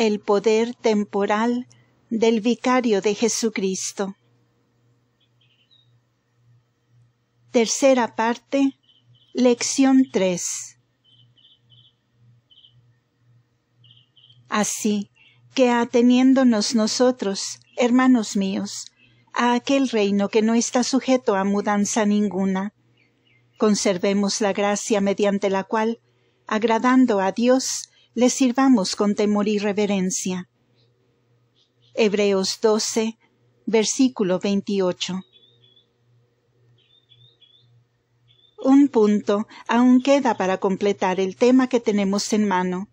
el poder temporal del vicario de Jesucristo. Tercera parte, lección 3. Así que ateniéndonos nosotros, hermanos míos, a aquel reino que no está sujeto a mudanza ninguna, conservemos la gracia mediante la cual, agradando a Dios, le sirvamos con temor y reverencia. Hebreos 12, versículo 28. Un punto aún queda para completar el tema que tenemos en mano.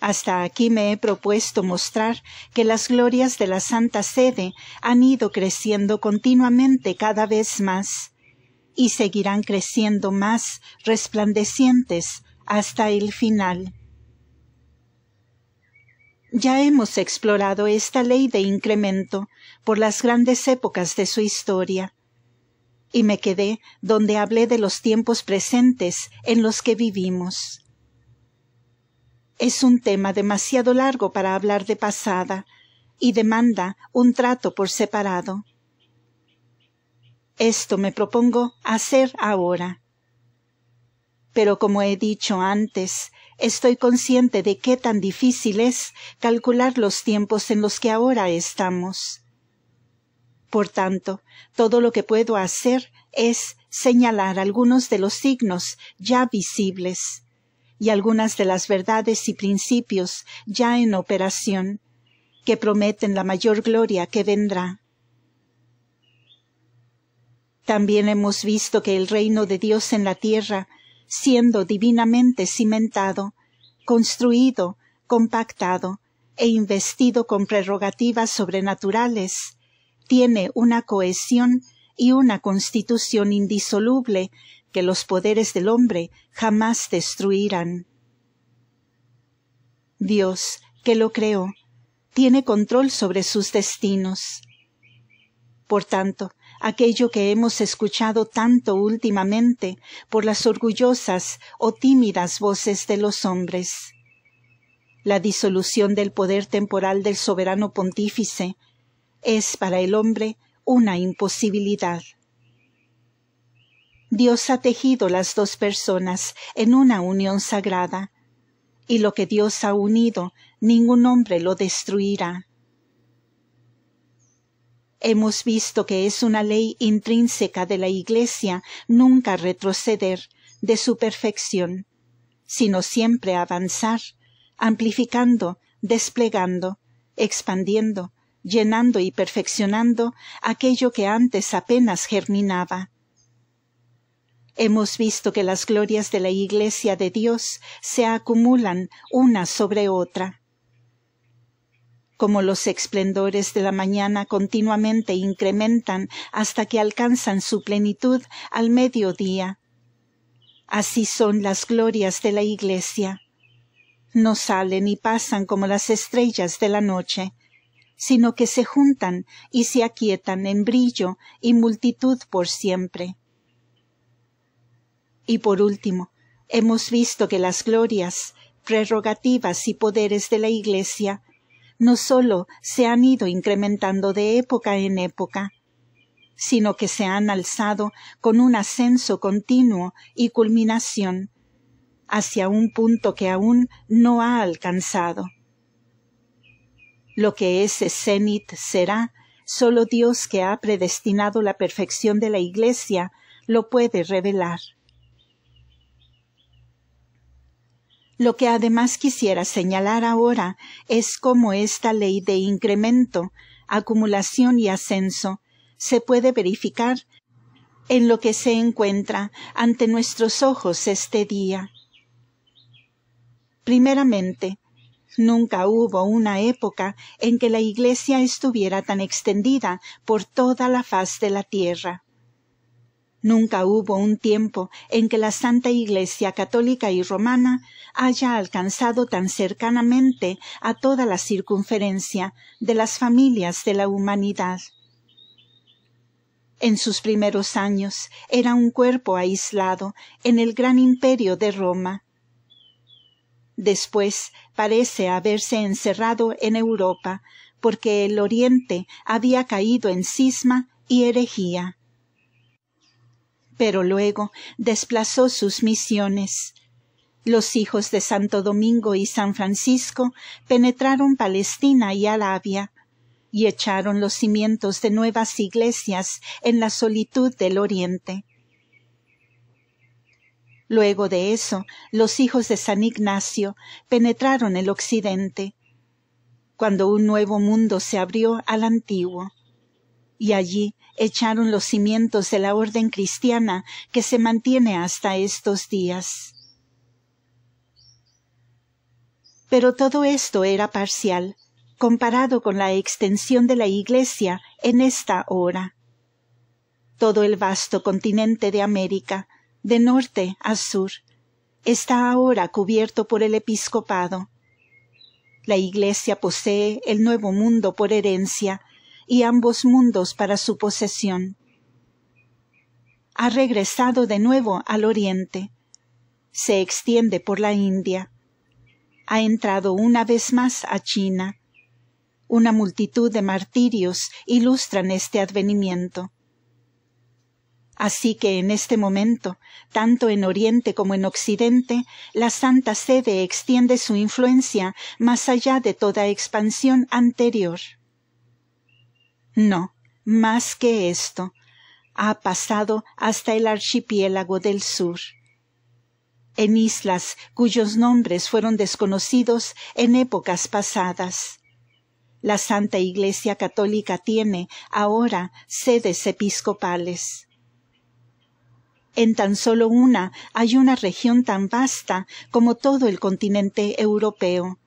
Hasta aquí me he propuesto mostrar que las glorias de la Santa Sede han ido creciendo continuamente cada vez más y seguirán creciendo más resplandecientes hasta el final. Ya hemos explorado esta ley de incremento por las grandes épocas de su historia, y me quedé donde hablé de los tiempos presentes en los que vivimos. Es un tema demasiado largo para hablar de pasada, y demanda un trato por separado. Esto me propongo hacer ahora. Pero como he dicho antes, Estoy consciente de qué tan difícil es calcular los tiempos en los que ahora estamos. Por tanto, todo lo que puedo hacer es señalar algunos de los signos ya visibles y algunas de las verdades y principios ya en operación que prometen la mayor gloria que vendrá. También hemos visto que el reino de Dios en la tierra siendo divinamente cimentado, construido, compactado e investido con prerrogativas sobrenaturales, tiene una cohesión y una constitución indisoluble que los poderes del hombre jamás destruirán. Dios, que lo creó, tiene control sobre sus destinos. Por tanto, aquello que hemos escuchado tanto últimamente por las orgullosas o tímidas voces de los hombres. La disolución del poder temporal del soberano pontífice es para el hombre una imposibilidad. Dios ha tejido las dos personas en una unión sagrada, y lo que Dios ha unido, ningún hombre lo destruirá. Hemos visto que es una ley intrínseca de la Iglesia nunca retroceder de su perfección, sino siempre avanzar, amplificando, desplegando, expandiendo, llenando y perfeccionando aquello que antes apenas germinaba. Hemos visto que las glorias de la Iglesia de Dios se acumulan una sobre otra como los esplendores de la mañana continuamente incrementan hasta que alcanzan su plenitud al mediodía. Así son las glorias de la Iglesia. No salen y pasan como las estrellas de la noche, sino que se juntan y se aquietan en brillo y multitud por siempre. Y por último, hemos visto que las glorias, prerrogativas y poderes de la Iglesia no sólo se han ido incrementando de época en época, sino que se han alzado con un ascenso continuo y culminación hacia un punto que aún no ha alcanzado. Lo que ese cenit será, sólo Dios que ha predestinado la perfección de la Iglesia lo puede revelar. Lo que además quisiera señalar ahora es cómo esta ley de incremento, acumulación y ascenso se puede verificar en lo que se encuentra ante nuestros ojos este día. Primeramente, nunca hubo una época en que la Iglesia estuviera tan extendida por toda la faz de la tierra. Nunca hubo un tiempo en que la Santa Iglesia católica y romana haya alcanzado tan cercanamente a toda la circunferencia de las familias de la humanidad. En sus primeros años era un cuerpo aislado en el gran imperio de Roma. Después parece haberse encerrado en Europa, porque el Oriente había caído en cisma y herejía pero luego desplazó sus misiones. Los hijos de Santo Domingo y San Francisco penetraron Palestina y Arabia, y echaron los cimientos de nuevas iglesias en la solitud del Oriente. Luego de eso, los hijos de San Ignacio penetraron el Occidente, cuando un nuevo mundo se abrió al antiguo y allí echaron los cimientos de la orden cristiana que se mantiene hasta estos días. Pero todo esto era parcial, comparado con la extensión de la Iglesia en esta hora. Todo el vasto continente de América, de norte a sur, está ahora cubierto por el episcopado. La Iglesia posee el nuevo mundo por herencia, y ambos mundos para su posesión. Ha regresado de nuevo al oriente. Se extiende por la India. Ha entrado una vez más a China. Una multitud de martirios ilustran este advenimiento. Así que en este momento, tanto en Oriente como en Occidente, la Santa Sede extiende su influencia más allá de toda expansión anterior. No, más que esto, ha pasado hasta el archipiélago del sur, en islas cuyos nombres fueron desconocidos en épocas pasadas. La Santa Iglesia Católica tiene ahora sedes episcopales. En tan solo una hay una región tan vasta como todo el continente europeo,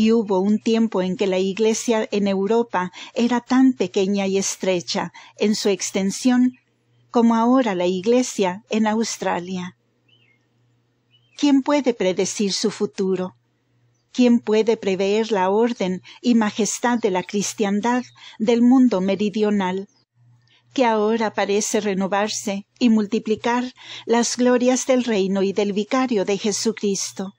y hubo un tiempo en que la Iglesia en Europa era tan pequeña y estrecha en su extensión como ahora la Iglesia en Australia. ¿Quién puede predecir su futuro? ¿Quién puede prever la orden y majestad de la cristiandad del mundo meridional, que ahora parece renovarse y multiplicar las glorias del reino y del vicario de Jesucristo?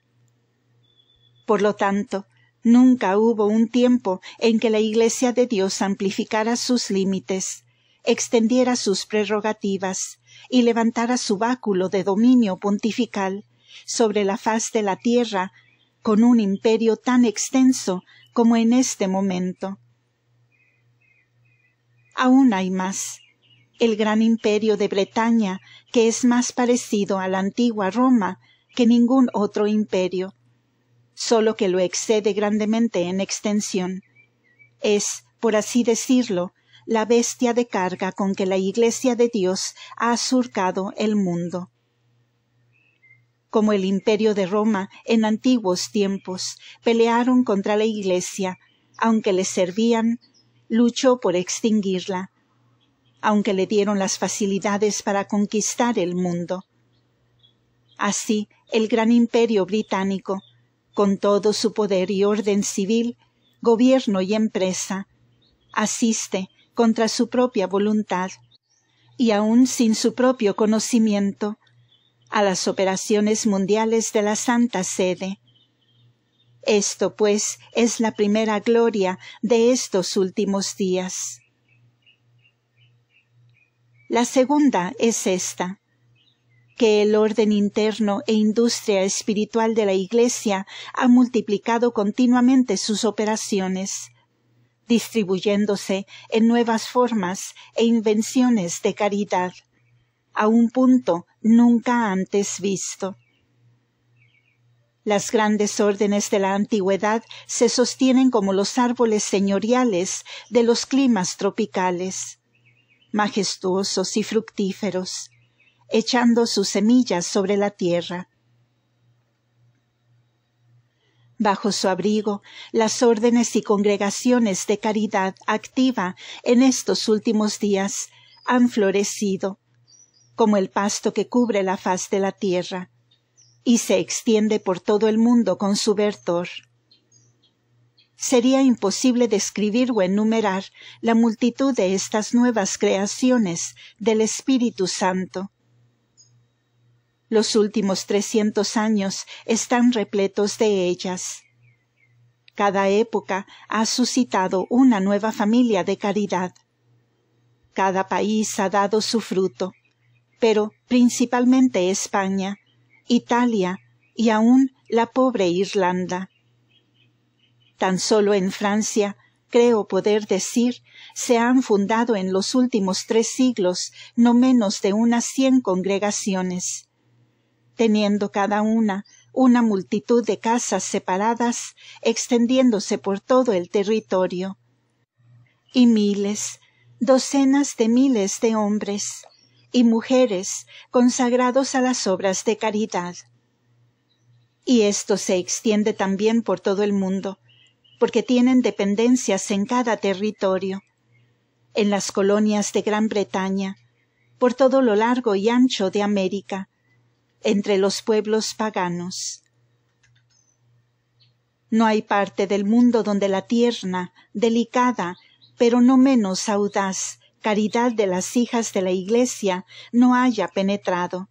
Por lo tanto, Nunca hubo un tiempo en que la Iglesia de Dios amplificara sus límites, extendiera sus prerrogativas y levantara su báculo de dominio pontifical sobre la faz de la tierra con un imperio tan extenso como en este momento. Aún hay más. El gran imperio de Bretaña, que es más parecido a la antigua Roma que ningún otro imperio, solo que lo excede grandemente en extensión. Es, por así decirlo, la bestia de carga con que la Iglesia de Dios ha surcado el mundo. Como el imperio de Roma en antiguos tiempos pelearon contra la Iglesia, aunque le servían, luchó por extinguirla, aunque le dieron las facilidades para conquistar el mundo. Así, el gran imperio británico con todo su poder y orden civil, gobierno y empresa, asiste contra su propia voluntad y aun sin su propio conocimiento a las operaciones mundiales de la Santa Sede. Esto, pues, es la primera gloria de estos últimos días. La segunda es esta que el orden interno e industria espiritual de la Iglesia ha multiplicado continuamente sus operaciones, distribuyéndose en nuevas formas e invenciones de caridad, a un punto nunca antes visto. Las grandes órdenes de la antigüedad se sostienen como los árboles señoriales de los climas tropicales, majestuosos y fructíferos echando sus semillas sobre la tierra. Bajo su abrigo, las órdenes y congregaciones de caridad activa en estos últimos días han florecido, como el pasto que cubre la faz de la tierra, y se extiende por todo el mundo con su vertor. sería imposible describir o enumerar la multitud de estas nuevas creaciones del Espíritu Santo, los últimos trescientos años están repletos de ellas. Cada época ha suscitado una nueva familia de caridad. Cada país ha dado su fruto, pero principalmente España, Italia y aún la pobre Irlanda. Tan solo en Francia, creo poder decir, se han fundado en los últimos tres siglos no menos de unas cien congregaciones teniendo cada una una multitud de casas separadas extendiéndose por todo el territorio. Y miles, docenas de miles de hombres y mujeres consagrados a las obras de caridad. Y esto se extiende también por todo el mundo, porque tienen dependencias en cada territorio, en las colonias de Gran Bretaña, por todo lo largo y ancho de América, entre los pueblos paganos. No hay parte del mundo donde la tierna, delicada, pero no menos audaz, caridad de las hijas de la Iglesia no haya penetrado.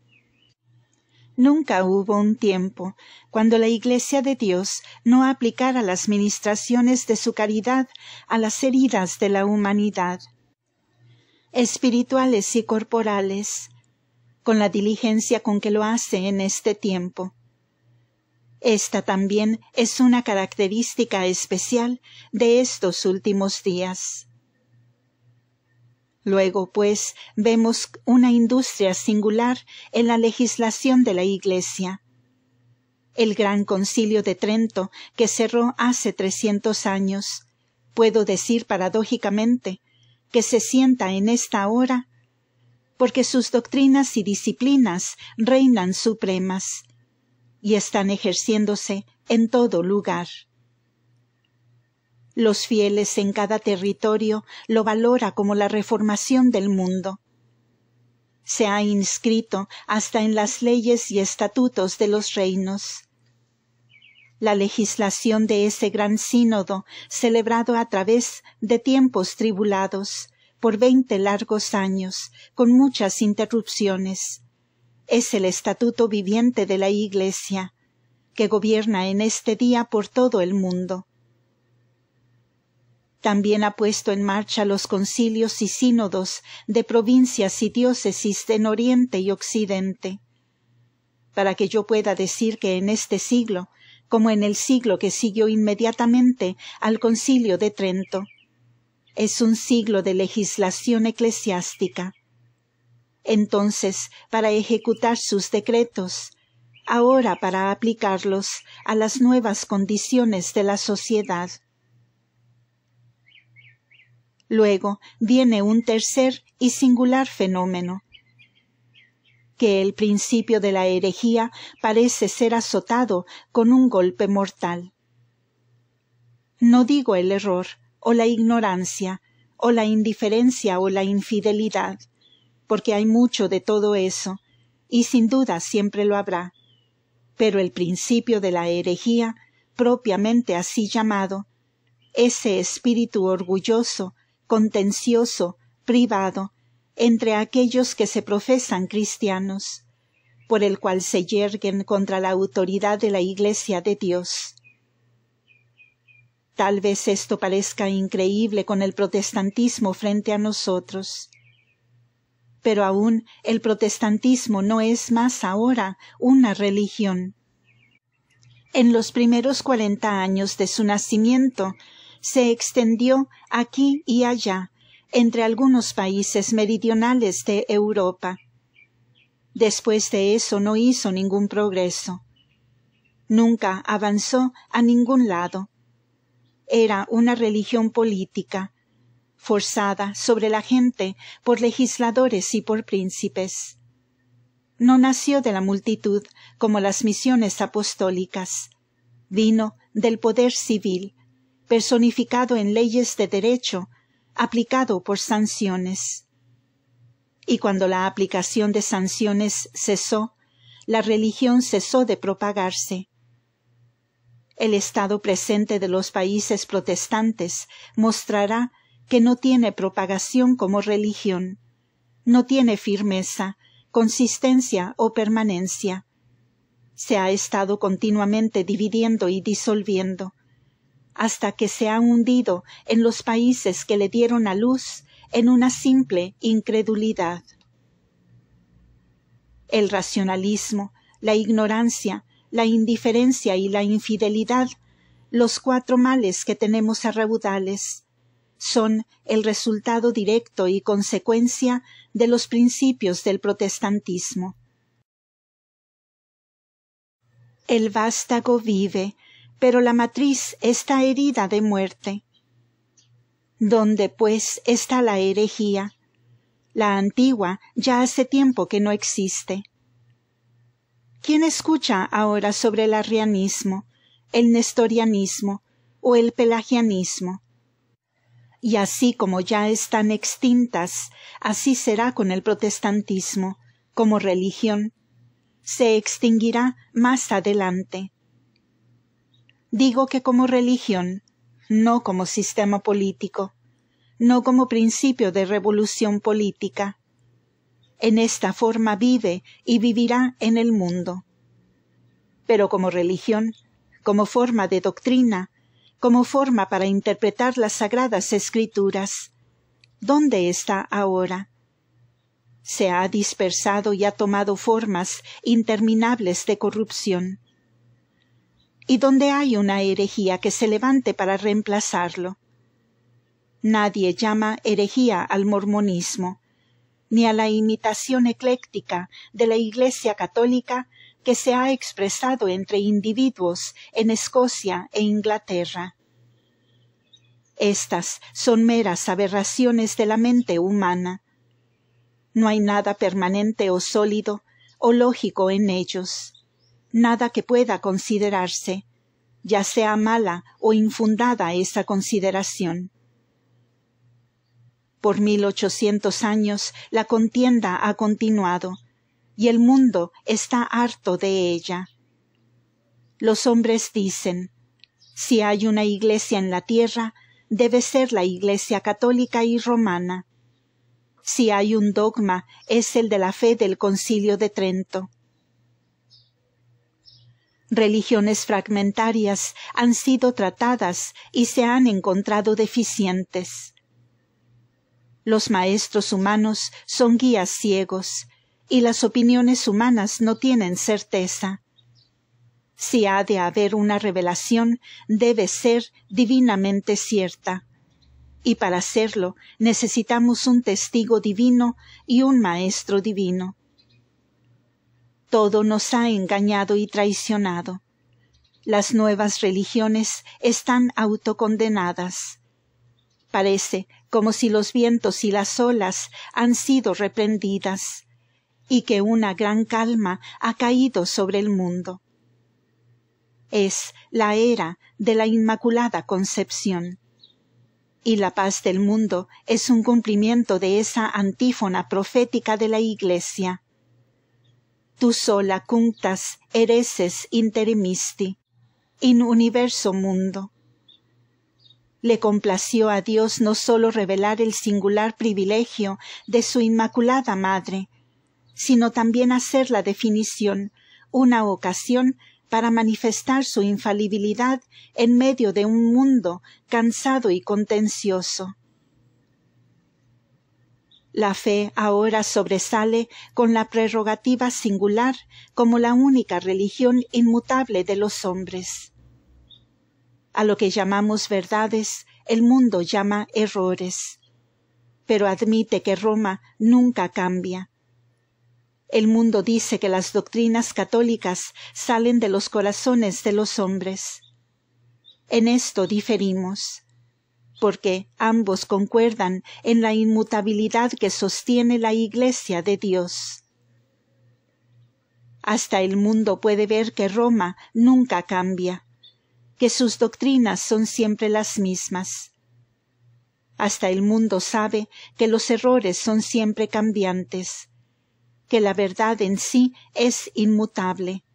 Nunca hubo un tiempo cuando la Iglesia de Dios no aplicara las ministraciones de su caridad a las heridas de la humanidad, espirituales y corporales, con la diligencia con que lo hace en este tiempo. Esta también es una característica especial de estos últimos días. Luego, pues, vemos una industria singular en la legislación de la Iglesia. El gran concilio de Trento, que cerró hace trescientos años, puedo decir paradójicamente, que se sienta en esta hora porque sus doctrinas y disciplinas reinan supremas y están ejerciéndose en todo lugar. Los fieles en cada territorio lo valora como la reformación del mundo. Se ha inscrito hasta en las leyes y estatutos de los reinos. La legislación de ese gran sínodo, celebrado a través de tiempos tribulados, por veinte largos años, con muchas interrupciones. Es el estatuto viviente de la Iglesia, que gobierna en este día por todo el mundo. También ha puesto en marcha los concilios y sínodos de provincias y diócesis en Oriente y Occidente, para que yo pueda decir que en este siglo, como en el siglo que siguió inmediatamente al concilio de Trento, es un siglo de legislación eclesiástica. Entonces, para ejecutar sus decretos, ahora para aplicarlos a las nuevas condiciones de la sociedad. Luego viene un tercer y singular fenómeno, que el principio de la herejía parece ser azotado con un golpe mortal. No digo el error, o la ignorancia, o la indiferencia o la infidelidad, porque hay mucho de todo eso, y sin duda siempre lo habrá. Pero el principio de la herejía, propiamente así llamado, ese espíritu orgulloso, contencioso, privado, entre aquellos que se profesan cristianos, por el cual se yerguen contra la autoridad de la Iglesia de Dios. Tal vez esto parezca increíble con el protestantismo frente a nosotros. Pero aún el protestantismo no es más ahora una religión. En los primeros cuarenta años de su nacimiento, se extendió aquí y allá, entre algunos países meridionales de Europa. Después de eso no hizo ningún progreso. Nunca avanzó a ningún lado era una religión política, forzada sobre la gente por legisladores y por príncipes. No nació de la multitud como las misiones apostólicas. Vino del poder civil, personificado en leyes de derecho, aplicado por sanciones. Y cuando la aplicación de sanciones cesó, la religión cesó de propagarse el estado presente de los países protestantes mostrará que no tiene propagación como religión, no tiene firmeza, consistencia o permanencia. Se ha estado continuamente dividiendo y disolviendo, hasta que se ha hundido en los países que le dieron a luz en una simple incredulidad. El racionalismo, la ignorancia, la indiferencia y la infidelidad, los cuatro males que tenemos a Raudales, son el resultado directo y consecuencia de los principios del protestantismo. El vástago vive, pero la matriz está herida de muerte. ¿Dónde, pues, está la herejía? La antigua ya hace tiempo que no existe. ¿Quién escucha ahora sobre el arrianismo, el nestorianismo o el pelagianismo? Y así como ya están extintas, así será con el protestantismo, como religión. Se extinguirá más adelante. Digo que como religión, no como sistema político, no como principio de revolución política, en esta forma vive y vivirá en el mundo. Pero como religión, como forma de doctrina, como forma para interpretar las sagradas escrituras, ¿dónde está ahora? Se ha dispersado y ha tomado formas interminables de corrupción. ¿Y dónde hay una herejía que se levante para reemplazarlo? Nadie llama herejía al mormonismo, ni a la imitación ecléctica de la Iglesia católica que se ha expresado entre individuos en Escocia e Inglaterra. Estas son meras aberraciones de la mente humana. No hay nada permanente o sólido o lógico en ellos, nada que pueda considerarse, ya sea mala o infundada esa consideración. Por mil ochocientos años la contienda ha continuado, y el mundo está harto de ella. Los hombres dicen, si hay una iglesia en la tierra, debe ser la iglesia católica y romana. Si hay un dogma, es el de la fe del concilio de Trento. Religiones fragmentarias han sido tratadas y se han encontrado deficientes. Los maestros humanos son guías ciegos, y las opiniones humanas no tienen certeza. Si ha de haber una revelación, debe ser divinamente cierta. Y para hacerlo necesitamos un testigo divino y un maestro divino. Todo nos ha engañado y traicionado. Las nuevas religiones están autocondenadas. Parece como si los vientos y las olas han sido reprendidas, y que una gran calma ha caído sobre el mundo. Es la era de la Inmaculada Concepción. Y la paz del mundo es un cumplimiento de esa antífona profética de la Iglesia. Tu sola cuntas, ereses intermisti, in universo mundo. Le complació a Dios no sólo revelar el singular privilegio de su Inmaculada Madre, sino también hacer la definición, una ocasión para manifestar su infalibilidad en medio de un mundo cansado y contencioso. La fe ahora sobresale con la prerrogativa singular como la única religión inmutable de los hombres. A lo que llamamos verdades, el mundo llama errores. Pero admite que Roma nunca cambia. El mundo dice que las doctrinas católicas salen de los corazones de los hombres. En esto diferimos, porque ambos concuerdan en la inmutabilidad que sostiene la Iglesia de Dios. Hasta el mundo puede ver que Roma nunca cambia que sus doctrinas son siempre las mismas. Hasta el mundo sabe que los errores son siempre cambiantes, que la verdad en sí es inmutable.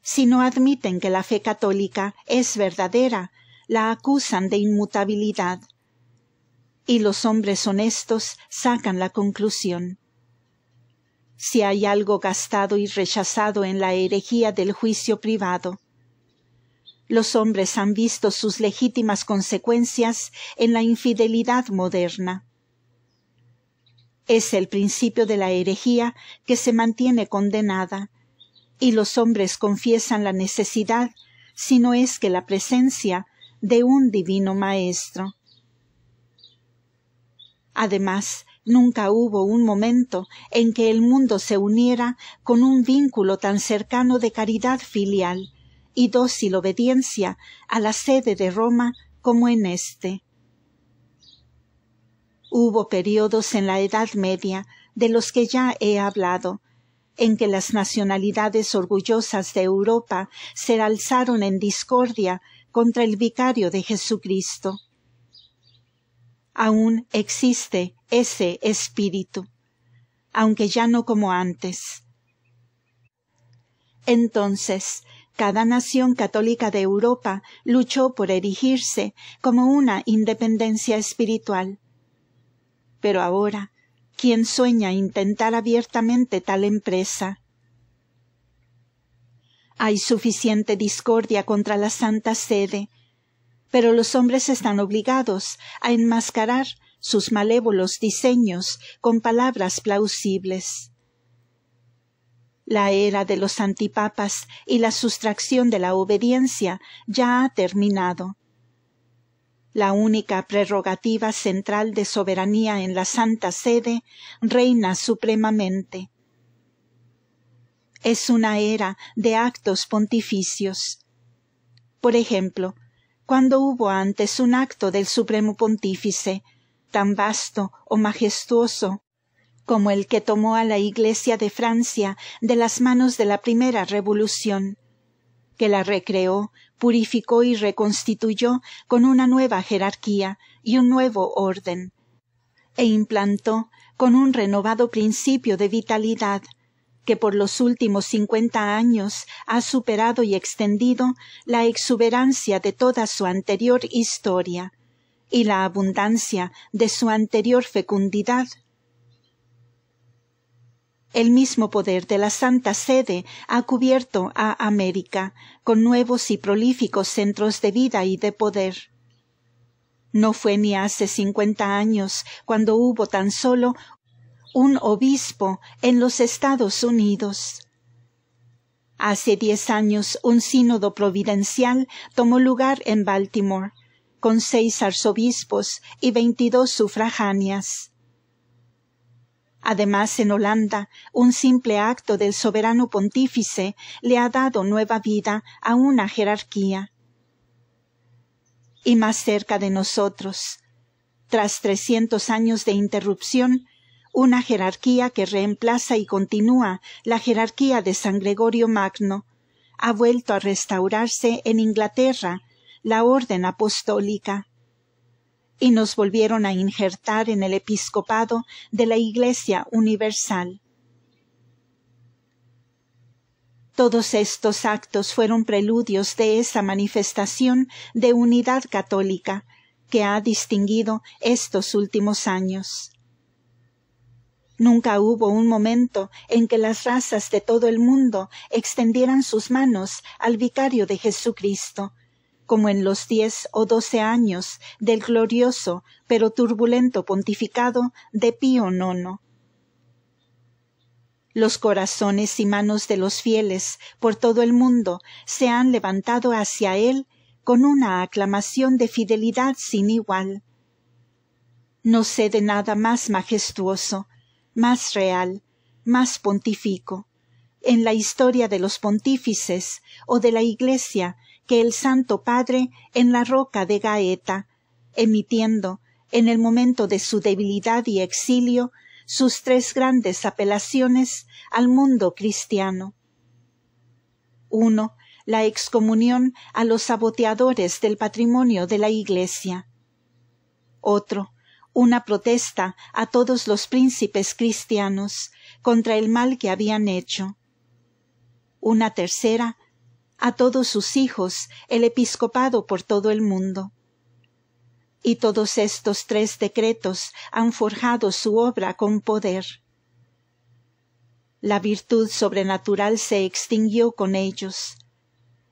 Si no admiten que la fe católica es verdadera, la acusan de inmutabilidad. Y los hombres honestos sacan la conclusión. Si hay algo gastado y rechazado en la herejía del juicio privado, los hombres han visto sus legítimas consecuencias en la infidelidad moderna. Es el principio de la herejía que se mantiene condenada, y los hombres confiesan la necesidad, si no es que la presencia, de un divino Maestro. Además, nunca hubo un momento en que el mundo se uniera con un vínculo tan cercano de caridad filial, y dócil obediencia a la sede de Roma como en este. Hubo periodos en la Edad Media de los que ya he hablado, en que las nacionalidades orgullosas de Europa se alzaron en discordia contra el vicario de Jesucristo. Aún existe ese espíritu, aunque ya no como antes. Entonces, cada nación católica de Europa luchó por erigirse como una independencia espiritual. Pero ahora, ¿quién sueña intentar abiertamente tal empresa? Hay suficiente discordia contra la Santa Sede, pero los hombres están obligados a enmascarar sus malévolos diseños con palabras plausibles. La era de los antipapas y la sustracción de la obediencia ya ha terminado. La única prerrogativa central de soberanía en la Santa Sede reina supremamente. Es una era de actos pontificios. Por ejemplo, cuando hubo antes un acto del Supremo Pontífice, tan vasto o majestuoso como el que tomó a la Iglesia de Francia de las manos de la primera revolución, que la recreó, purificó y reconstituyó con una nueva jerarquía y un nuevo orden, e implantó con un renovado principio de vitalidad, que por los últimos cincuenta años ha superado y extendido la exuberancia de toda su anterior historia y la abundancia de su anterior fecundidad el mismo poder de la Santa Sede ha cubierto a América con nuevos y prolíficos centros de vida y de poder. No fue ni hace cincuenta años cuando hubo tan solo un obispo en los Estados Unidos. Hace diez años un sínodo providencial tomó lugar en Baltimore, con seis arzobispos y veintidós sufragáneas. Además, en Holanda, un simple acto del soberano pontífice le ha dado nueva vida a una jerarquía. Y más cerca de nosotros, tras trescientos años de interrupción, una jerarquía que reemplaza y continúa la jerarquía de San Gregorio Magno, ha vuelto a restaurarse en Inglaterra la orden apostólica y nos volvieron a injertar en el episcopado de la Iglesia Universal. Todos estos actos fueron preludios de esa manifestación de unidad católica que ha distinguido estos últimos años. Nunca hubo un momento en que las razas de todo el mundo extendieran sus manos al vicario de Jesucristo, como en los diez o doce años del glorioso pero turbulento pontificado de Pío IX. Los corazones y manos de los fieles por todo el mundo se han levantado hacia él con una aclamación de fidelidad sin igual. No sé de nada más majestuoso, más real, más pontífico, en la historia de los pontífices o de la Iglesia que el Santo Padre en la roca de Gaeta, emitiendo, en el momento de su debilidad y exilio, sus tres grandes apelaciones al mundo cristiano. Uno, La excomunión a los saboteadores del patrimonio de la Iglesia. Otro. Una protesta a todos los príncipes cristianos contra el mal que habían hecho. Una tercera a todos sus hijos el episcopado por todo el mundo. Y todos estos tres decretos han forjado su obra con poder. La virtud sobrenatural se extinguió con ellos.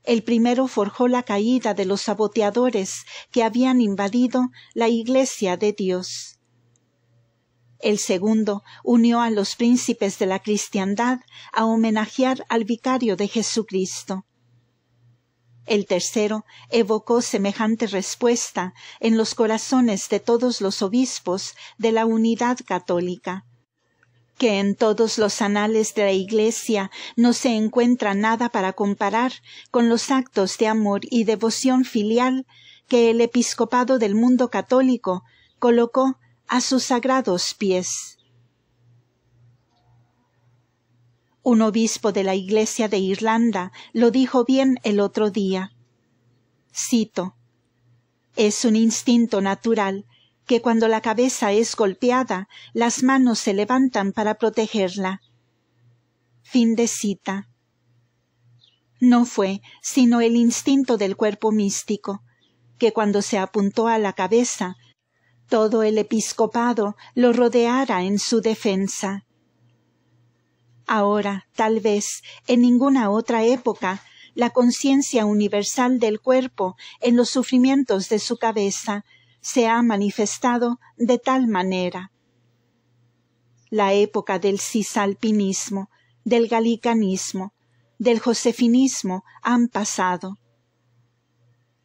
El primero forjó la caída de los saboteadores que habían invadido la iglesia de Dios. El segundo unió a los príncipes de la cristiandad a homenajear al vicario de Jesucristo. El tercero evocó semejante respuesta en los corazones de todos los obispos de la unidad católica, que en todos los anales de la Iglesia no se encuentra nada para comparar con los actos de amor y devoción filial que el episcopado del mundo católico colocó a sus sagrados pies. Un obispo de la Iglesia de Irlanda lo dijo bien el otro día. Cito Es un instinto natural que cuando la cabeza es golpeada, las manos se levantan para protegerla. Fin de cita. No fue sino el instinto del cuerpo místico, que cuando se apuntó a la cabeza, todo el episcopado lo rodeara en su defensa. Ahora, tal vez, en ninguna otra época, la conciencia universal del cuerpo en los sufrimientos de su cabeza se ha manifestado de tal manera. La época del cisalpinismo, del galicanismo, del josefinismo han pasado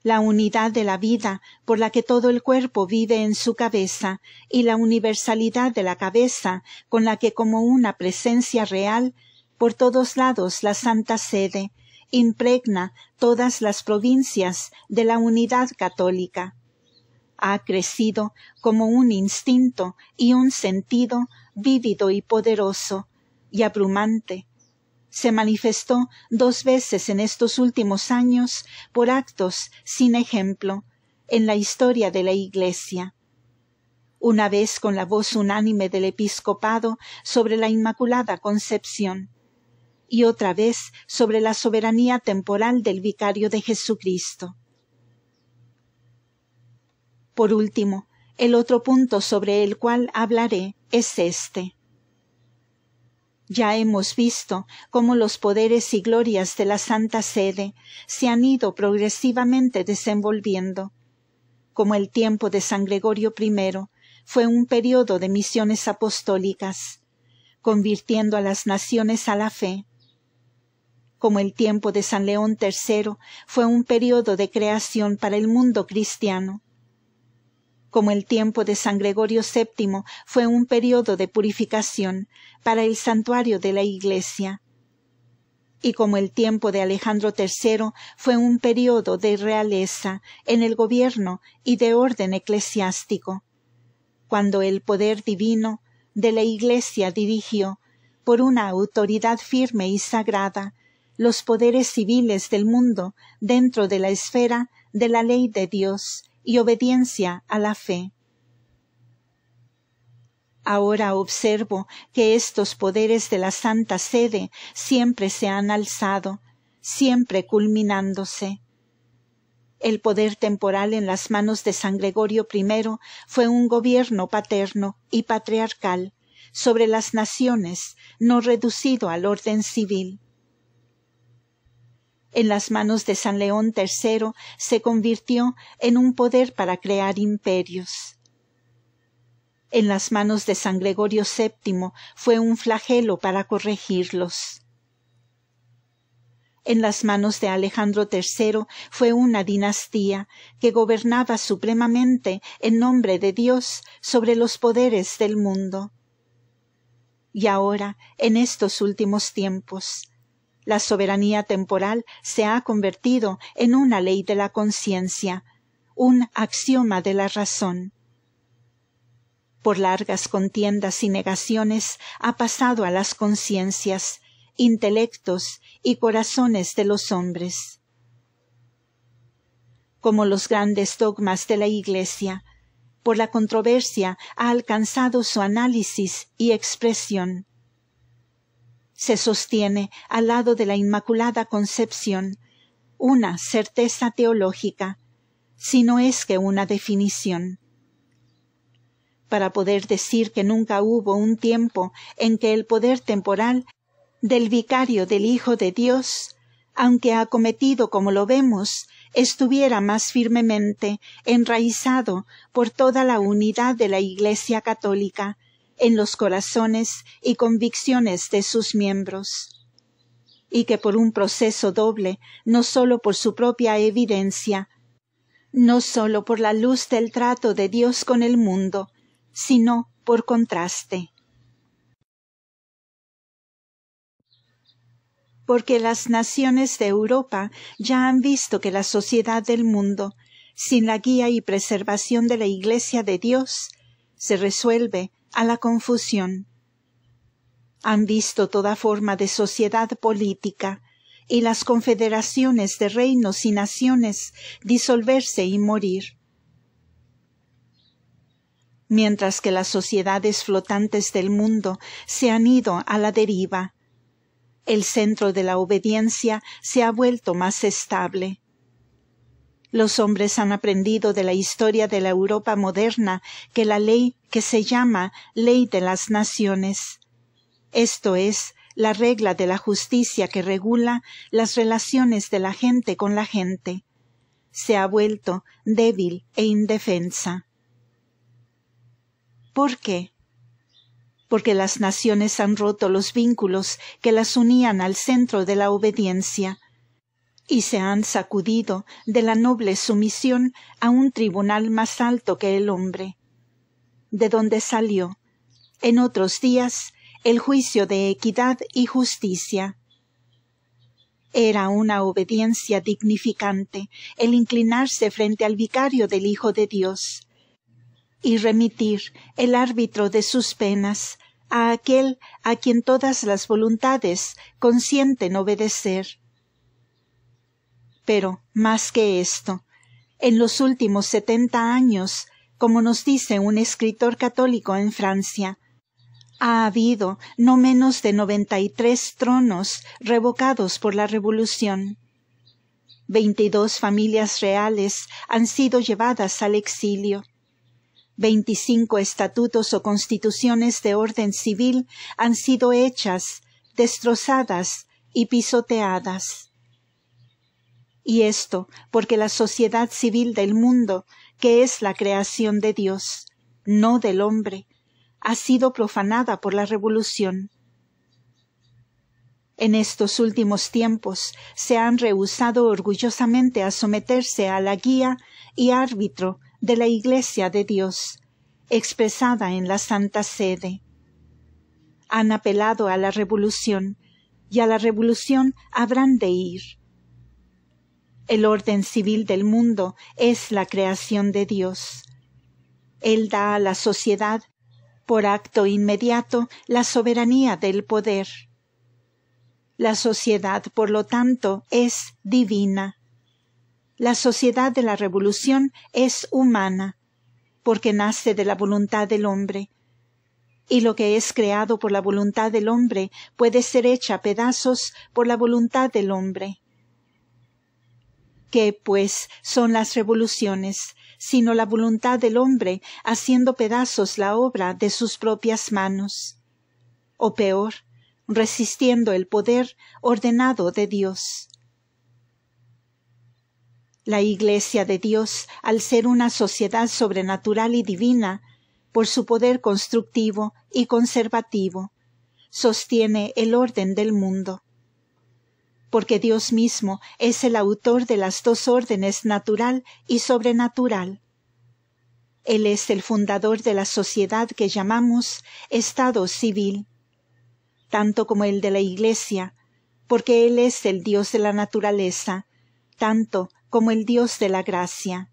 la unidad de la vida por la que todo el cuerpo vive en su cabeza y la universalidad de la cabeza con la que como una presencia real por todos lados la Santa Sede impregna todas las provincias de la unidad católica. Ha crecido como un instinto y un sentido vívido y poderoso y abrumante se manifestó dos veces en estos últimos años por actos sin ejemplo en la historia de la Iglesia. Una vez con la voz unánime del episcopado sobre la Inmaculada Concepción y otra vez sobre la soberanía temporal del vicario de Jesucristo. Por último, el otro punto sobre el cual hablaré es este. Ya hemos visto cómo los poderes y glorias de la Santa Sede se han ido progresivamente desenvolviendo, como el tiempo de San Gregorio I fue un periodo de misiones apostólicas, convirtiendo a las naciones a la fe, como el tiempo de San León III fue un periodo de creación para el mundo cristiano, como el tiempo de San Gregorio VII fue un periodo de purificación para el santuario de la Iglesia, y como el tiempo de Alejandro III fue un periodo de realeza en el gobierno y de orden eclesiástico, cuando el poder divino de la Iglesia dirigió, por una autoridad firme y sagrada, los poderes civiles del mundo dentro de la esfera de la ley de Dios y obediencia a la fe. Ahora observo que estos poderes de la Santa Sede siempre se han alzado, siempre culminándose. El poder temporal en las manos de San Gregorio I fue un gobierno paterno y patriarcal sobre las naciones, no reducido al orden civil en las manos de San León III se convirtió en un poder para crear imperios. En las manos de San Gregorio VII fue un flagelo para corregirlos. En las manos de Alejandro III fue una dinastía que gobernaba supremamente en nombre de Dios sobre los poderes del mundo. Y ahora, en estos últimos tiempos, la soberanía temporal se ha convertido en una ley de la conciencia, un axioma de la razón. Por largas contiendas y negaciones ha pasado a las conciencias, intelectos y corazones de los hombres. Como los grandes dogmas de la Iglesia, por la controversia ha alcanzado su análisis y expresión se sostiene al lado de la Inmaculada Concepción, una certeza teológica, si no es que una definición. Para poder decir que nunca hubo un tiempo en que el poder temporal del vicario del Hijo de Dios, aunque acometido como lo vemos, estuviera más firmemente enraizado por toda la unidad de la Iglesia católica, en los corazones y convicciones de sus miembros, y que por un proceso doble, no sólo por su propia evidencia, no sólo por la luz del trato de Dios con el mundo, sino por contraste. Porque las naciones de Europa ya han visto que la sociedad del mundo, sin la guía y preservación de la Iglesia de Dios, se resuelve a la confusión. Han visto toda forma de sociedad política y las confederaciones de reinos y naciones disolverse y morir. Mientras que las sociedades flotantes del mundo se han ido a la deriva, el centro de la obediencia se ha vuelto más estable los hombres han aprendido de la historia de la Europa moderna que la ley que se llama ley de las naciones, esto es, la regla de la justicia que regula las relaciones de la gente con la gente, se ha vuelto débil e indefensa. ¿Por qué? Porque las naciones han roto los vínculos que las unían al centro de la obediencia, y se han sacudido de la noble sumisión a un tribunal más alto que el hombre, de donde salió, en otros días, el juicio de equidad y justicia. Era una obediencia dignificante el inclinarse frente al vicario del Hijo de Dios y remitir el árbitro de sus penas a aquel a quien todas las voluntades consienten obedecer pero, más que esto, en los últimos setenta años, como nos dice un escritor católico en Francia, ha habido no menos de noventa y tres tronos revocados por la Revolución. Veintidós familias reales han sido llevadas al exilio. Veinticinco estatutos o constituciones de orden civil han sido hechas, destrozadas y pisoteadas. Y esto porque la sociedad civil del mundo, que es la creación de Dios, no del hombre, ha sido profanada por la revolución. En estos últimos tiempos se han rehusado orgullosamente a someterse a la guía y árbitro de la Iglesia de Dios, expresada en la Santa Sede. Han apelado a la revolución, y a la revolución habrán de ir, el orden civil del mundo es la creación de Dios. Él da a la sociedad, por acto inmediato, la soberanía del poder. La sociedad, por lo tanto, es divina. La sociedad de la revolución es humana, porque nace de la voluntad del hombre, y lo que es creado por la voluntad del hombre puede ser hecha a pedazos por la voluntad del hombre. ¿Qué, pues, son las revoluciones? sino la voluntad del hombre haciendo pedazos la obra de sus propias manos. O peor, resistiendo el poder ordenado de Dios. La Iglesia de Dios, al ser una sociedad sobrenatural y divina, por su poder constructivo y conservativo, sostiene el orden del mundo porque Dios mismo es el autor de las dos órdenes natural y sobrenatural. Él es el fundador de la sociedad que llamamos Estado civil, tanto como el de la Iglesia, porque Él es el Dios de la naturaleza, tanto como el Dios de la gracia.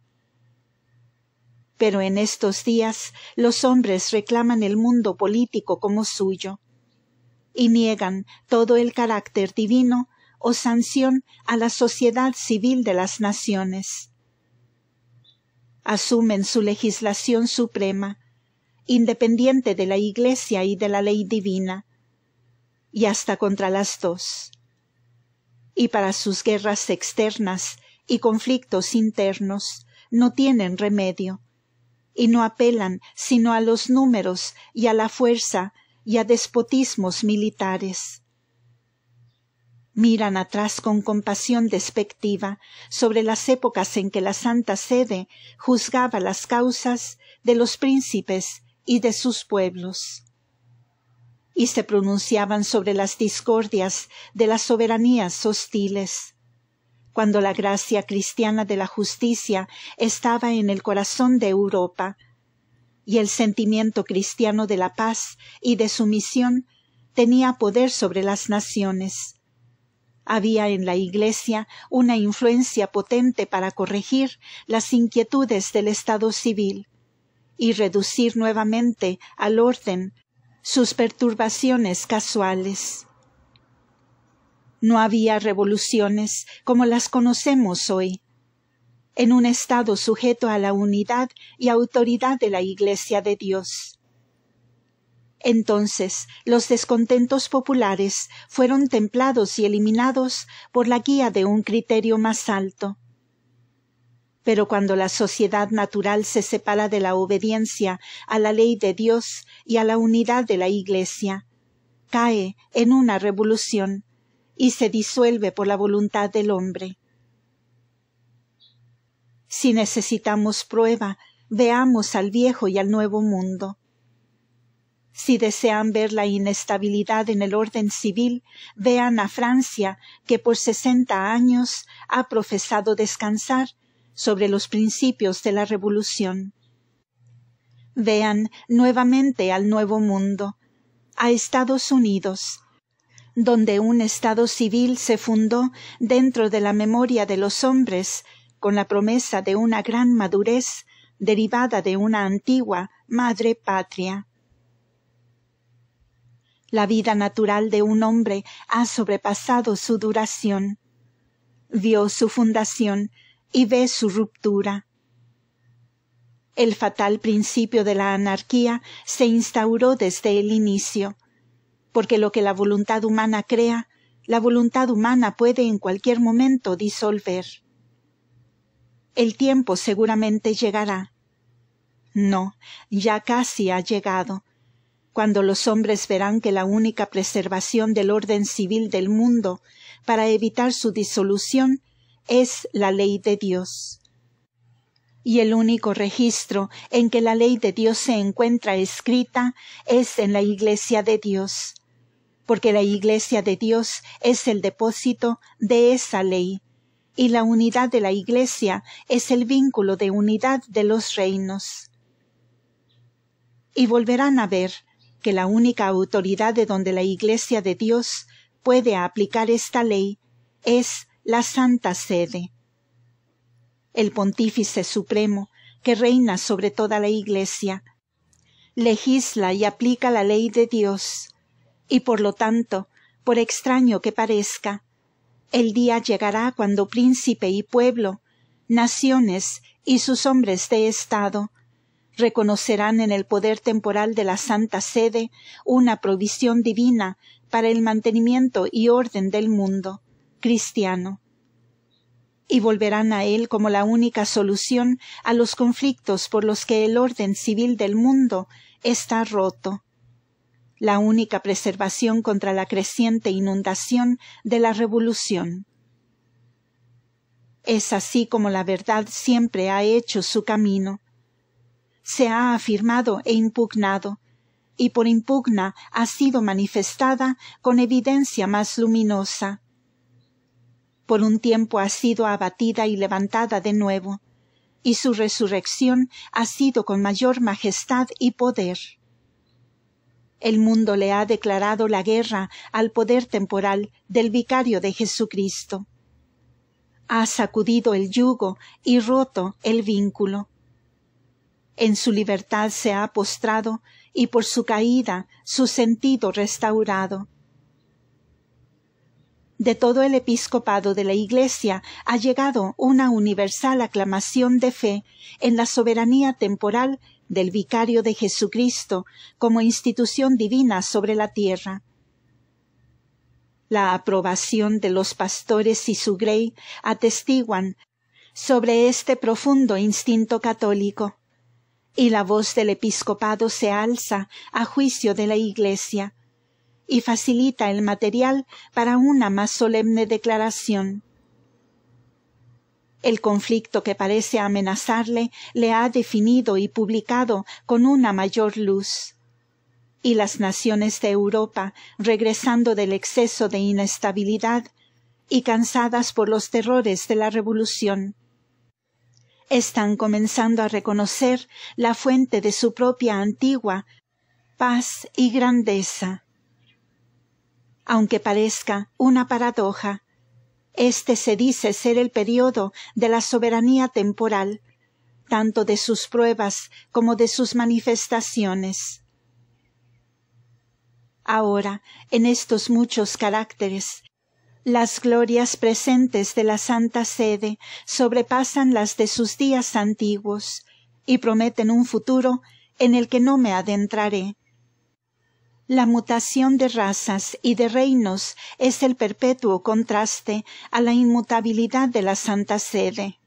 Pero en estos días los hombres reclaman el mundo político como suyo y niegan todo el carácter divino o sanción a la sociedad civil de las naciones. Asumen su legislación suprema, independiente de la Iglesia y de la ley divina, y hasta contra las dos. Y para sus guerras externas y conflictos internos no tienen remedio, y no apelan sino a los números y a la fuerza y a despotismos militares miran atrás con compasión despectiva sobre las épocas en que la Santa Sede juzgaba las causas de los príncipes y de sus pueblos y se pronunciaban sobre las discordias de las soberanías hostiles. Cuando la gracia cristiana de la justicia estaba en el corazón de Europa, y el sentimiento cristiano de la paz y de sumisión tenía poder sobre las naciones, había en la Iglesia una influencia potente para corregir las inquietudes del Estado civil y reducir nuevamente al orden sus perturbaciones casuales. No había revoluciones como las conocemos hoy. En un Estado sujeto a la unidad y autoridad de la Iglesia de Dios entonces los descontentos populares fueron templados y eliminados por la guía de un criterio más alto. Pero cuando la sociedad natural se separa de la obediencia a la ley de Dios y a la unidad de la Iglesia, cae en una revolución y se disuelve por la voluntad del hombre. Si necesitamos prueba, veamos al viejo y al nuevo mundo. Si desean ver la inestabilidad en el orden civil, vean a Francia, que por sesenta años ha profesado descansar sobre los principios de la Revolución. Vean nuevamente al Nuevo Mundo, a Estados Unidos, donde un Estado civil se fundó dentro de la memoria de los hombres con la promesa de una gran madurez derivada de una antigua madre patria la vida natural de un hombre ha sobrepasado su duración. Vio su fundación y ve su ruptura. El fatal principio de la anarquía se instauró desde el inicio, porque lo que la voluntad humana crea, la voluntad humana puede en cualquier momento disolver. El tiempo seguramente llegará. No, ya casi ha llegado cuando los hombres verán que la única preservación del orden civil del mundo para evitar su disolución es la ley de Dios. Y el único registro en que la ley de Dios se encuentra escrita es en la Iglesia de Dios, porque la Iglesia de Dios es el depósito de esa ley, y la unidad de la Iglesia es el vínculo de unidad de los reinos. Y volverán a ver que la única autoridad de donde la Iglesia de Dios puede aplicar esta ley es la Santa Sede. El Pontífice Supremo, que reina sobre toda la Iglesia, legisla y aplica la ley de Dios, y por lo tanto, por extraño que parezca, el día llegará cuando príncipe y pueblo, naciones y sus hombres de Estado reconocerán en el poder temporal de la Santa Sede una provisión divina para el mantenimiento y orden del mundo cristiano y volverán a él como la única solución a los conflictos por los que el orden civil del mundo está roto, la única preservación contra la creciente inundación de la revolución. Es así como la verdad siempre ha hecho su camino, se ha afirmado e impugnado, y por impugna ha sido manifestada con evidencia más luminosa. Por un tiempo ha sido abatida y levantada de nuevo, y su resurrección ha sido con mayor majestad y poder. El mundo le ha declarado la guerra al poder temporal del vicario de Jesucristo. Ha sacudido el yugo y roto el vínculo en su libertad se ha postrado y por su caída su sentido restaurado. De todo el episcopado de la Iglesia ha llegado una universal aclamación de fe en la soberanía temporal del Vicario de Jesucristo como institución divina sobre la tierra. La aprobación de los pastores y su grey atestiguan sobre este profundo instinto católico y la voz del episcopado se alza a juicio de la Iglesia y facilita el material para una más solemne declaración. El conflicto que parece amenazarle le ha definido y publicado con una mayor luz. Y las naciones de Europa, regresando del exceso de inestabilidad y cansadas por los terrores de la revolución, están comenzando a reconocer la fuente de su propia antigua paz y grandeza. Aunque parezca una paradoja, este se dice ser el periodo de la soberanía temporal, tanto de sus pruebas como de sus manifestaciones. Ahora, en estos muchos caracteres, las glorias presentes de la Santa Sede sobrepasan las de sus días antiguos y prometen un futuro en el que no me adentraré. La mutación de razas y de reinos es el perpetuo contraste a la inmutabilidad de la Santa Sede.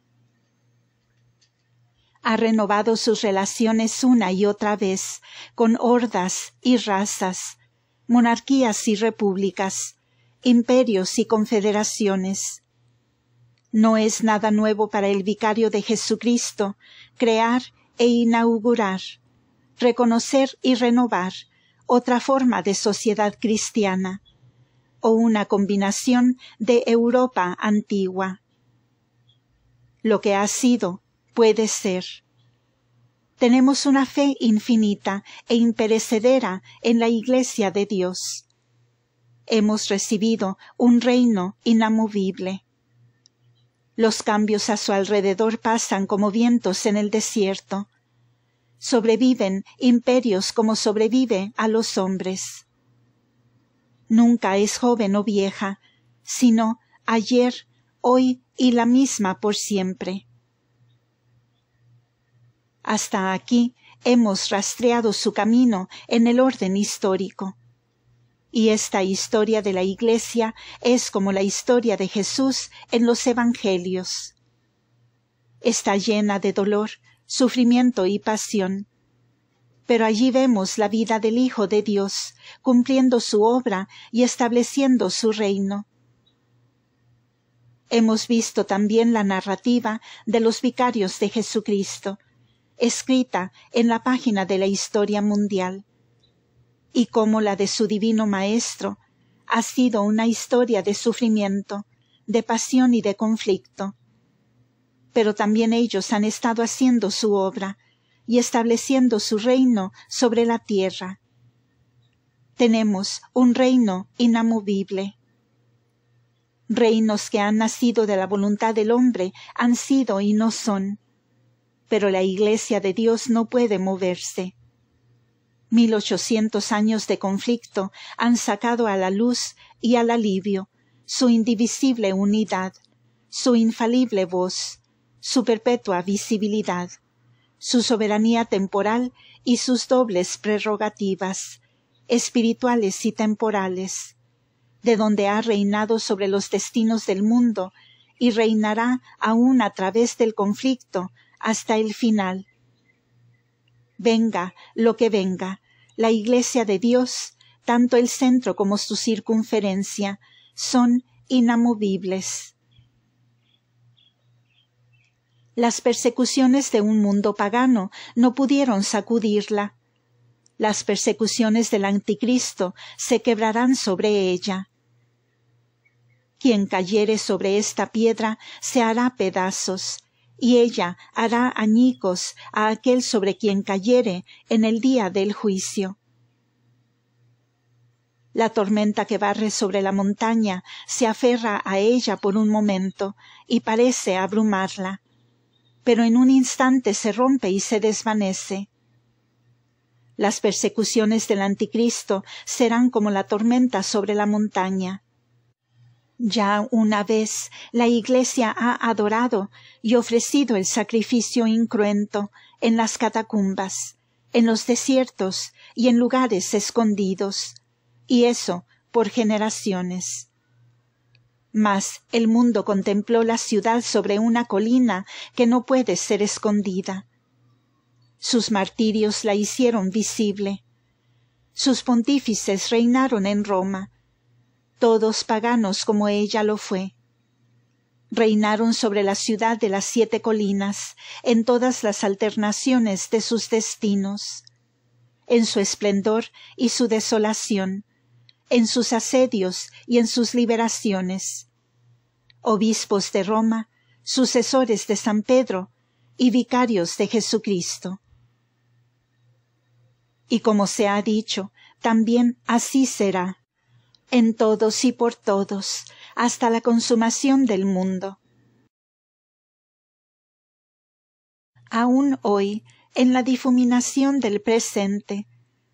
Ha renovado sus relaciones una y otra vez con hordas y razas, monarquías y repúblicas, imperios y confederaciones. No es nada nuevo para el vicario de Jesucristo crear e inaugurar, reconocer y renovar otra forma de sociedad cristiana, o una combinación de Europa antigua. Lo que ha sido puede ser. Tenemos una fe infinita e imperecedera en la Iglesia de Dios hemos recibido un reino inamovible. Los cambios a su alrededor pasan como vientos en el desierto. Sobreviven imperios como sobrevive a los hombres. Nunca es joven o vieja, sino ayer, hoy y la misma por siempre. Hasta aquí hemos rastreado su camino en el orden histórico. Y esta historia de la Iglesia es como la historia de Jesús en los Evangelios. Está llena de dolor, sufrimiento y pasión. Pero allí vemos la vida del Hijo de Dios, cumpliendo su obra y estableciendo su reino. Hemos visto también la narrativa de los vicarios de Jesucristo, escrita en la página de la historia mundial y como la de su divino Maestro, ha sido una historia de sufrimiento, de pasión y de conflicto. Pero también ellos han estado haciendo su obra y estableciendo su reino sobre la tierra. Tenemos un reino inamovible. Reinos que han nacido de la voluntad del hombre han sido y no son. Pero la Iglesia de Dios no puede moverse Mil ochocientos años de conflicto han sacado a la luz y al alivio su indivisible unidad, su infalible voz, su perpetua visibilidad, su soberanía temporal y sus dobles prerrogativas, espirituales y temporales, de donde ha reinado sobre los destinos del mundo y reinará aún a través del conflicto hasta el final venga lo que venga, la Iglesia de Dios, tanto el centro como su circunferencia, son inamovibles. Las persecuciones de un mundo pagano no pudieron sacudirla. Las persecuciones del anticristo se quebrarán sobre ella. Quien cayere sobre esta piedra se hará pedazos, y ella hará añicos a aquel sobre quien cayere en el día del juicio. La tormenta que barre sobre la montaña se aferra a ella por un momento y parece abrumarla, pero en un instante se rompe y se desvanece. Las persecuciones del anticristo serán como la tormenta sobre la montaña. Ya una vez la Iglesia ha adorado y ofrecido el sacrificio incruento en las catacumbas, en los desiertos y en lugares escondidos, y eso por generaciones. Mas el mundo contempló la ciudad sobre una colina que no puede ser escondida. Sus martirios la hicieron visible. Sus pontífices reinaron en Roma, todos paganos como ella lo fue. Reinaron sobre la ciudad de las siete colinas, en todas las alternaciones de sus destinos, en su esplendor y su desolación, en sus asedios y en sus liberaciones. Obispos de Roma, sucesores de San Pedro y vicarios de Jesucristo. Y como se ha dicho, también así será en todos y por todos, hasta la consumación del mundo. Aún hoy, en la difuminación del presente,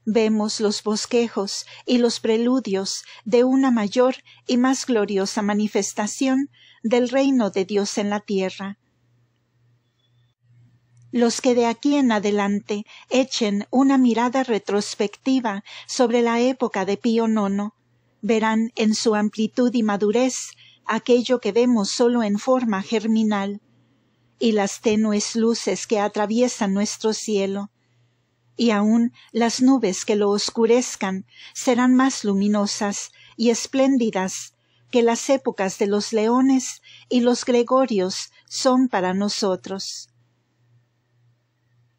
vemos los bosquejos y los preludios de una mayor y más gloriosa manifestación del reino de Dios en la tierra. Los que de aquí en adelante echen una mirada retrospectiva sobre la época de Pío Nono, verán en su amplitud y madurez aquello que vemos solo en forma germinal, y las tenues luces que atraviesan nuestro cielo, y aun las nubes que lo oscurezcan serán más luminosas y espléndidas que las épocas de los leones y los gregorios son para nosotros.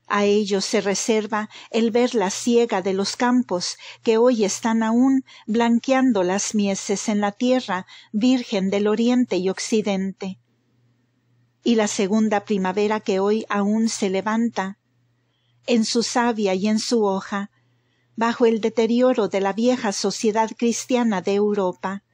A ellos se reserva el ver la ciega de los campos, que hoy están aún blanqueando las mieses en la tierra virgen del oriente y occidente. Y la segunda primavera que hoy aún se levanta, en su savia y en su hoja, bajo el deterioro de la vieja sociedad cristiana de Europa.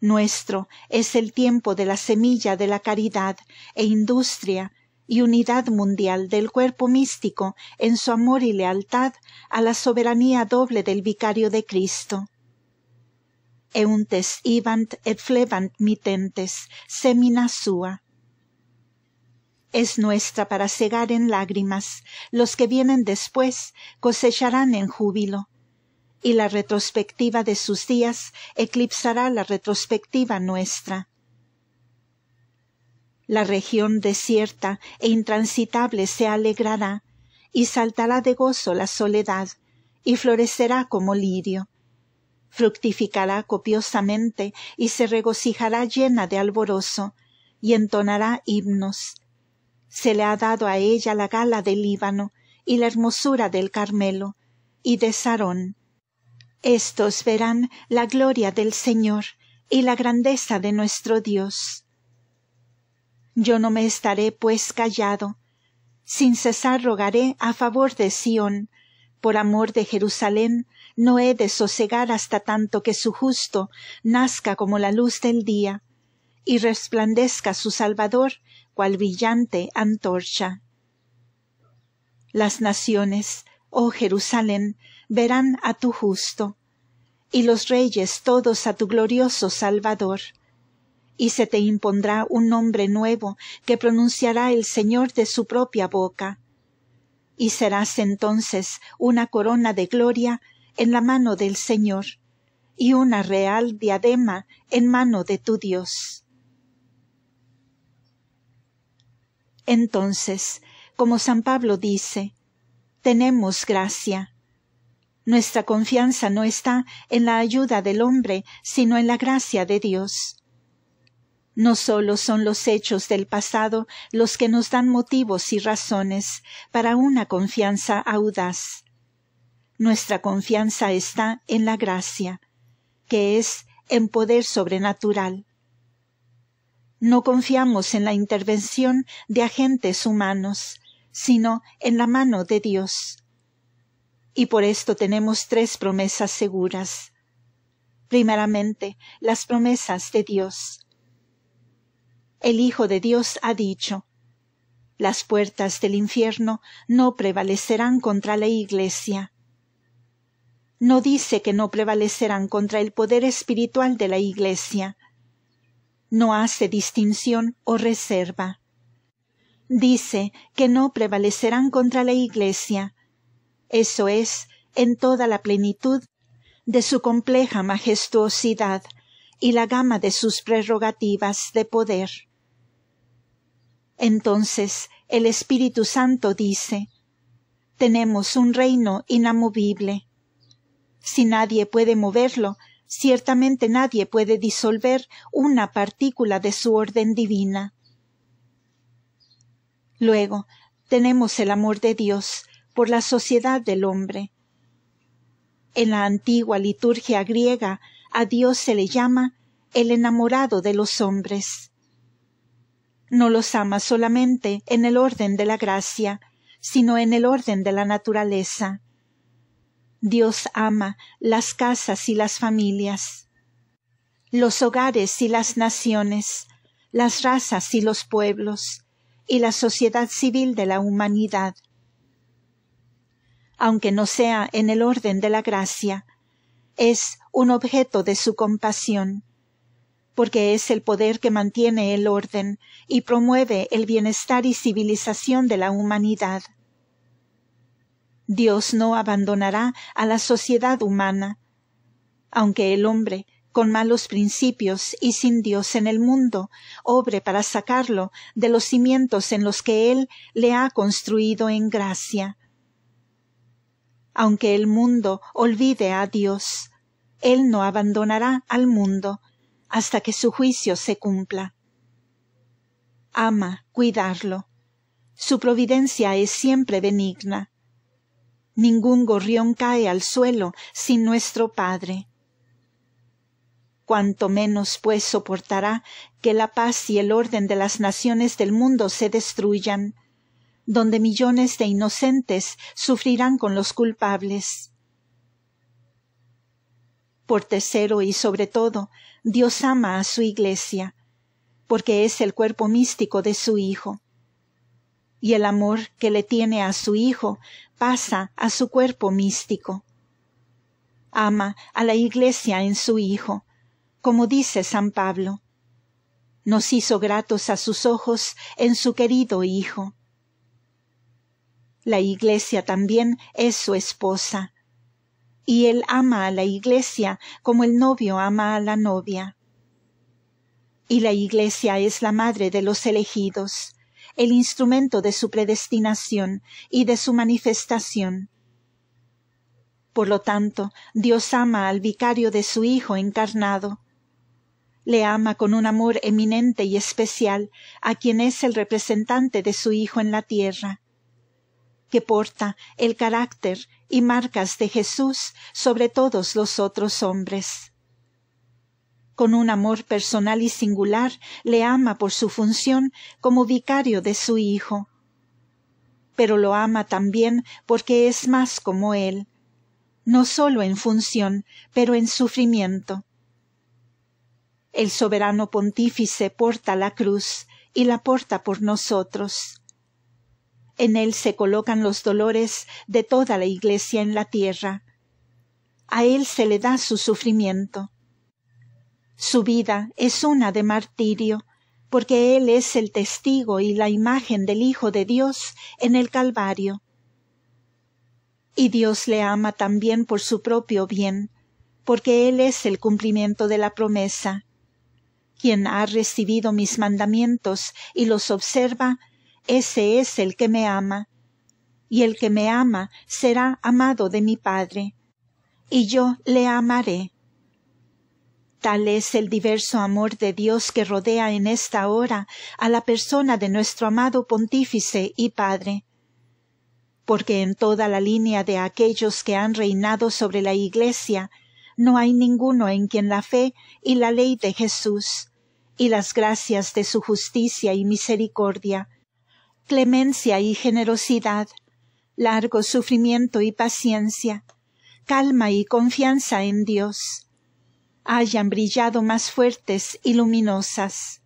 Nuestro es el tiempo de la semilla de la caridad e industria y unidad mundial del cuerpo místico en su amor y lealtad a la soberanía doble del vicario de Cristo. Euntes ibant et flevant mitentes, semina sua. Es nuestra para cegar en lágrimas, los que vienen después cosecharán en júbilo, y la retrospectiva de sus días eclipsará la retrospectiva nuestra la región desierta e intransitable se alegrará, y saltará de gozo la soledad, y florecerá como lirio. Fructificará copiosamente y se regocijará llena de alborozo, y entonará himnos. Se le ha dado a ella la gala del Líbano y la hermosura del Carmelo y de Sarón. Estos verán la gloria del Señor y la grandeza de nuestro Dios. Yo no me estaré pues callado. Sin cesar rogaré a favor de Sión. Por amor de Jerusalén, no he de sosegar hasta tanto que su justo nazca como la luz del día, y resplandezca su Salvador cual brillante antorcha. Las naciones, oh Jerusalén, verán a tu justo, y los reyes todos a tu glorioso Salvador y se te impondrá un nombre nuevo que pronunciará el Señor de su propia boca. Y serás entonces una corona de gloria en la mano del Señor y una real diadema en mano de tu Dios. Entonces, como San Pablo dice, tenemos gracia. Nuestra confianza no está en la ayuda del hombre, sino en la gracia de Dios. No solo son los hechos del pasado los que nos dan motivos y razones para una confianza audaz. Nuestra confianza está en la gracia, que es en poder sobrenatural. No confiamos en la intervención de agentes humanos, sino en la mano de Dios. Y por esto tenemos tres promesas seguras. Primeramente, las promesas de Dios el Hijo de Dios ha dicho Las puertas del infierno no prevalecerán contra la Iglesia. No dice que no prevalecerán contra el poder espiritual de la Iglesia. No hace distinción o reserva. Dice que no prevalecerán contra la Iglesia. Eso es, en toda la plenitud de su compleja majestuosidad y la gama de sus prerrogativas de poder. Entonces el Espíritu Santo dice, tenemos un reino inamovible. Si nadie puede moverlo, ciertamente nadie puede disolver una partícula de su orden divina. Luego, tenemos el amor de Dios por la sociedad del hombre. En la antigua liturgia griega, a Dios se le llama el enamorado de los hombres no los ama solamente en el orden de la gracia, sino en el orden de la naturaleza. Dios ama las casas y las familias, los hogares y las naciones, las razas y los pueblos, y la sociedad civil de la humanidad. Aunque no sea en el orden de la gracia, es un objeto de su compasión porque es el poder que mantiene el orden y promueve el bienestar y civilización de la humanidad. Dios no abandonará a la sociedad humana, aunque el hombre, con malos principios y sin Dios en el mundo, obre para sacarlo de los cimientos en los que Él le ha construido en gracia. Aunque el mundo olvide a Dios, Él no abandonará al mundo, hasta que su juicio se cumpla. Ama cuidarlo. Su providencia es siempre benigna. Ningún gorrión cae al suelo sin nuestro Padre. Cuanto menos pues soportará que la paz y el orden de las naciones del mundo se destruyan, donde millones de inocentes sufrirán con los culpables. Por tercero y sobre todo, Dios ama a su iglesia, porque es el cuerpo místico de su Hijo. Y el amor que le tiene a su Hijo pasa a su cuerpo místico. Ama a la iglesia en su Hijo, como dice San Pablo. Nos hizo gratos a sus ojos en su querido Hijo. La iglesia también es su esposa, y Él ama a la iglesia como el novio ama a la novia. Y la iglesia es la madre de los elegidos, el instrumento de su predestinación y de su manifestación. Por lo tanto, Dios ama al vicario de su Hijo encarnado. Le ama con un amor eminente y especial a quien es el representante de su Hijo en la tierra que porta el carácter y marcas de Jesús sobre todos los otros hombres. Con un amor personal y singular le ama por su función como vicario de su Hijo, pero lo ama también porque es más como Él, no sólo en función, pero en sufrimiento. El soberano pontífice porta la cruz y la porta por nosotros en él se colocan los dolores de toda la Iglesia en la tierra. A él se le da su sufrimiento. Su vida es una de martirio, porque él es el testigo y la imagen del Hijo de Dios en el Calvario. Y Dios le ama también por su propio bien, porque Él es el cumplimiento de la promesa. Quien ha recibido mis mandamientos y los observa, ese es el que me ama, y el que me ama será amado de mi Padre, y yo le amaré. Tal es el diverso amor de Dios que rodea en esta hora a la persona de nuestro amado pontífice y Padre. Porque en toda la línea de aquellos que han reinado sobre la Iglesia, no hay ninguno en quien la fe y la ley de Jesús y las gracias de su justicia y misericordia clemencia y generosidad, largo sufrimiento y paciencia, calma y confianza en Dios, hayan brillado más fuertes y luminosas.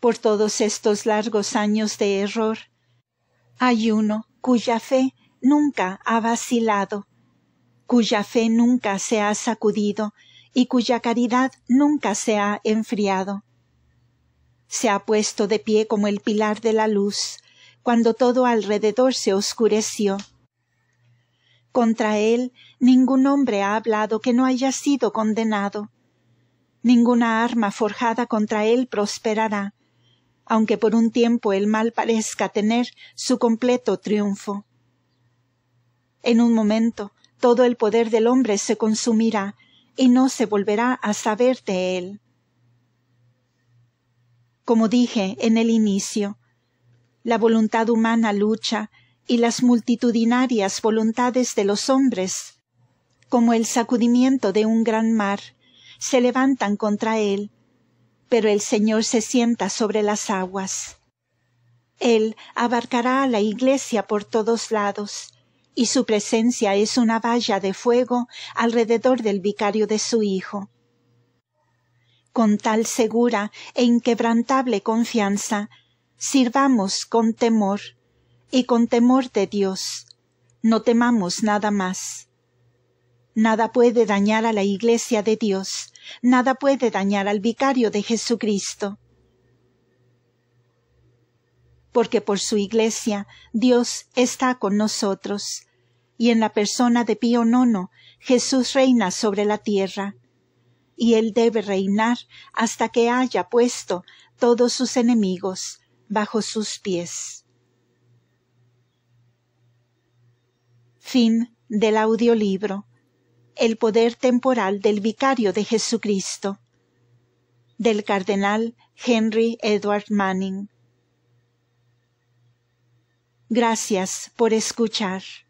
Por todos estos largos años de error, hay uno cuya fe nunca ha vacilado, cuya fe nunca se ha sacudido y cuya caridad nunca se ha enfriado se ha puesto de pie como el pilar de la luz, cuando todo alrededor se oscureció. Contra él ningún hombre ha hablado que no haya sido condenado. Ninguna arma forjada contra él prosperará, aunque por un tiempo el mal parezca tener su completo triunfo. En un momento todo el poder del hombre se consumirá y no se volverá a saber de él como dije en el inicio. La voluntad humana lucha y las multitudinarias voluntades de los hombres, como el sacudimiento de un gran mar, se levantan contra él, pero el Señor se sienta sobre las aguas. Él abarcará a la iglesia por todos lados, y su presencia es una valla de fuego alrededor del vicario de su Hijo con tal segura e inquebrantable confianza, sirvamos con temor y con temor de Dios. No temamos nada más. Nada puede dañar a la Iglesia de Dios, nada puede dañar al vicario de Jesucristo. Porque por su Iglesia Dios está con nosotros, y en la persona de Pío IX Jesús reina sobre la tierra, y él debe reinar hasta que haya puesto todos sus enemigos bajo sus pies. Fin del audiolibro El poder temporal del vicario de Jesucristo del cardenal Henry Edward Manning. Gracias por escuchar.